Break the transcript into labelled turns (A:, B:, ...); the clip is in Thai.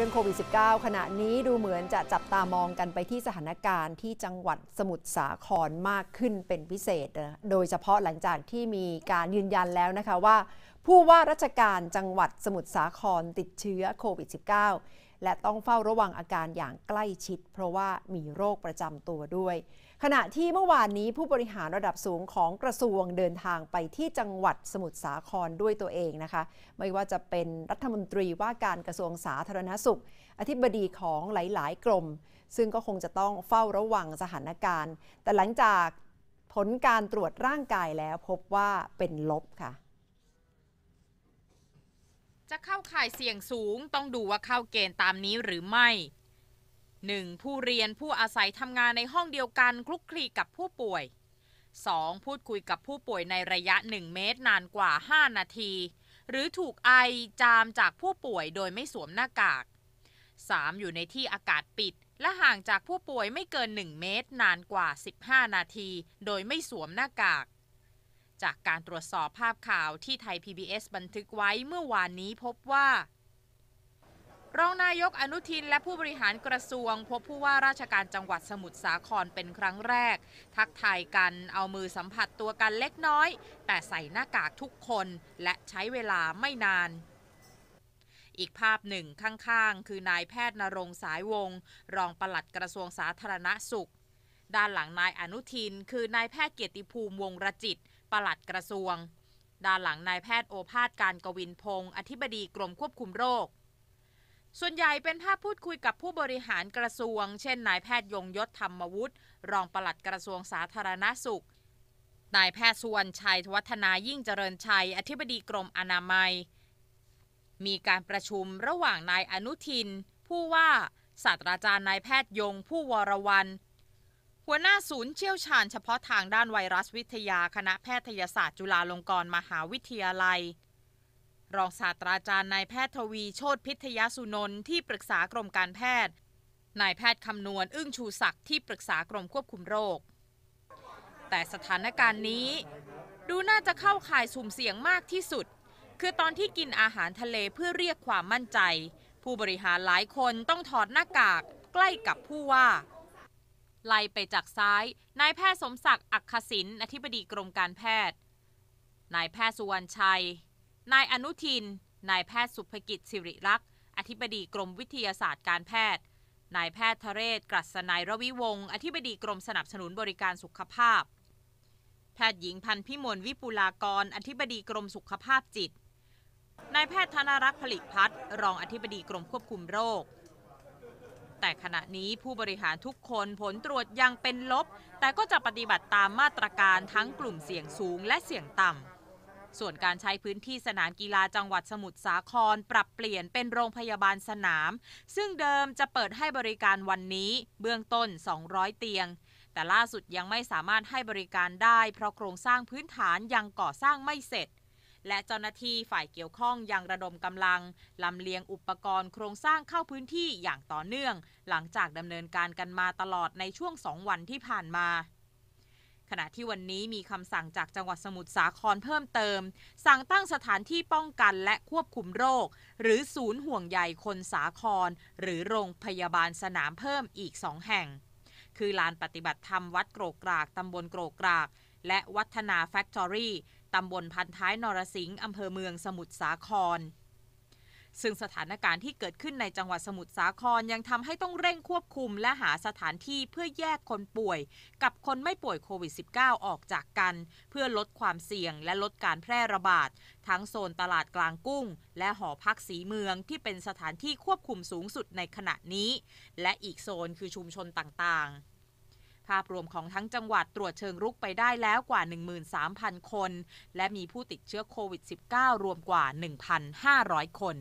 A: รื่องโควิด -19 ขณะนี้ดูเหมือนจะจับตามองกันไปที่สถานการณ์ที่จังหวัดสมุทรสาครมากขึ้นเป็นพิเศษ โดยเฉพาะหลังจากที่มีการยืนยันแล้วนะคะว่า ผู้ว่าราชการจังหวัดสมุทรสาครติดเชื้อโควิด -19 และต้องเฝ้าระวังอาการอย่างใกล้ชิด เพราะว่ามีโรคประจำตัวด้วย ขณะที่เมื่อวานนี้ผู้บริหารระดับสูงของกระทรวงเดินทางไปที่จังหวัดสมุทรสาครด้วยตัวเองนะคะ ไม่ว่าจะเป็นรัฐมนตรีว่าการกระทรวงสาธารณสุข อธิบดีของหลายๆ กรมซึ่งก็คงจะต้องเฝ้าระวังสถานการณ์ แต่หลังจากผลการตรวจร่างกายแล้วพบว่าเป็นลบค่ะ
B: จะเข้าข่ายเสี่ยงสูงต้องดูว่าเข้าเกณฑ์ตามนี้หรือไม่ 1. ผู้เรียนผู้อาศัยทำงานในห้องเดียวกันคลุกคลีกับผู้ป่วย 2. พูดคุยกับผู้ป่วยในระยะ 1 เมตร นานกว่า 5 นาที หรือถูกไอจามจากผู้ป่วย โดยไม่สวมหน้ากาก 3. อยู่ในที่อากาศปิด และห่างจากผู้ป่วยไม่เกิน 1 เมตร นานกว่า 15 นาที โดยไม่สวมหน้ากากจากการตรวจสอบภาพข่าวที่ไทย PBS บันทึกไว้เมื่อวานนี้พบว่า รองนายกอนุทินและผู้บริหารกระทรวง พบผู้ว่าราชการจังหวัดสมุทรสาครเป็นครั้งแรก ทักทายกันเอามือสัมผัสตัวกันเล็กน้อย แต่ใส่หน้ากากทุกคนและใช้เวลาไม่นาน อีกภาพหนึ่งข้างๆ คือนายแพทย์นรงสายวง รองปลัดกระทรวงสาธารณสุข ด้านหลังนายอนุทิน คือนายแพทย์เกียรติภูมิวงรจิตปลัดกระทรวง ด้านหลังนายแพทย์โอภาสการกวินพงศ์อธิบดีกรมควบคุมโรค ส่วนใหญ่เป็นภาพพูดคุยกับผู้บริหารกระทรวง เช่นนายแพทย์ยงยศธรรมวุฒิรองปลัดกระทรวงสาธารณาสุข นายแพทย์สวนชัยวัฒนายิ่งเจริญชัยอธิบดีกรมอนามัย มีการประชุมระหว่างนายอนุทิน ผู้ว่าศาสตราจารย์นายแพทย์ยงผู้วรวันหัวหน้าศูนย์เชี่ยวชาญเฉพาะทางด้านไวรัสวิทยาคณะแพทยศาสตร์จุฬาลงกรณ์มหาวิทยาลัย รองศาสตราจารย์นายแพทย์ทวีโชตพิทยสุนนท์ที่ปรึกษากรมการแพทย์นายแพทย์คำนวณอึ้งชูศักดิ์ที่ปรึกษากรมควบคุมโรค แต่สถานการณ์นี้ ดูน่าจะเข้าข่ายสุ่มเสี่ยงมากที่สุด คือตอนที่กินอาหารทะเลเพื่อเรียกความมั่นใจ ผู้บริหารหลายคนต้องถอดหน้ากากใกล้กับผู้ว่าไล่ไปจากซ้าย นายแพทย์สมศักดิ์อักขศิน อธิบดีกรมการแพทย์ นายแพทย์สุวรรณชัย นายอนุทิน นายแพทย์สุภกิจสิริรักษ์อธิบดีกรมวิทยาศาสตร์การแพทย์ นายแพทย์ทะเรศ กรัศนายรวิวงศ์อธิบดีกรมสนับสนุนบริการสุขภาพ แพทย์หญิงพันพิมลวิปุลากรอธิบดีกรมสุขภาพจิตนายแพทย์ธนรักษ์ผลิตพัฒน์รองอธิบดีกรมควบคุมโรคแต่ขณะนี้ผู้บริหารทุกคนผลตรวจยังเป็นลบ แต่ก็จะปฏิบัติตามมาตรการทั้งกลุ่มเสี่ยงสูงและเสี่ยงต่ำ ส่วนการใช้พื้นที่สนามกีฬาจังหวัดสมุทรสาครปรับเปลี่ยนเป็นโรงพยาบาลสนาม ซึ่งเดิมจะเปิดให้บริการวันนี้เบื้องต้น 200 เตียง แต่ล่าสุดยังไม่สามารถให้บริการได้ เพราะโครงสร้างพื้นฐานยังก่อสร้างไม่เสร็จและเจ้าหน้าที่ฝ่ายเกี่ยวข้องยังระดมกำลังลำเลียงอุปกรณ์โครงสร้างเข้าพื้นที่อย่างต่อเนื่อง หลังจากดำเนินการกันมาตลอดในช่วงสองวันที่ผ่านมา ขณะที่วันนี้มีคำสั่งจากจังหวัดสมุทรสาครเพิ่มเติม สั่งตั้งสถานที่ป้องกันและควบคุมโรค หรือศูนย์ห่วงใยคนสาคร หรือโรงพยาบาลสนามเพิ่มอีกสองแห่ง คือลานปฏิบัติธรรมวัดโกรกกรากตำบลโกรกกราก และวัฒนาแฟคทอรี่ตำบลพันท้ายนรสิงห์อำเภอเมืองสมุทรสาคร ซึ่งสถานการณ์ที่เกิดขึ้นในจังหวัดสมุทรสาครยังทำให้ต้องเร่งควบคุมและหาสถานที่เพื่อแยกคนป่วย กับคนไม่ป่วยโควิด -19 ออกจากกัน เพื่อลดความเสี่ยงและลดการแพร่ระบาด ทั้งโซนตลาดกลางกุ้งและหอพักสีเมืองที่เป็นสถานที่ควบคุมสูงสุดในขณะนี้ และอีกโซนคือชุมชนต่างๆภาพรวมของทั้งจังหวัดตรวจเชิงรุกไปได้แล้วกว่า 13,000 คนและมีผู้ติดเชื้อโควิด -19 รวมกว่า 1,500 คน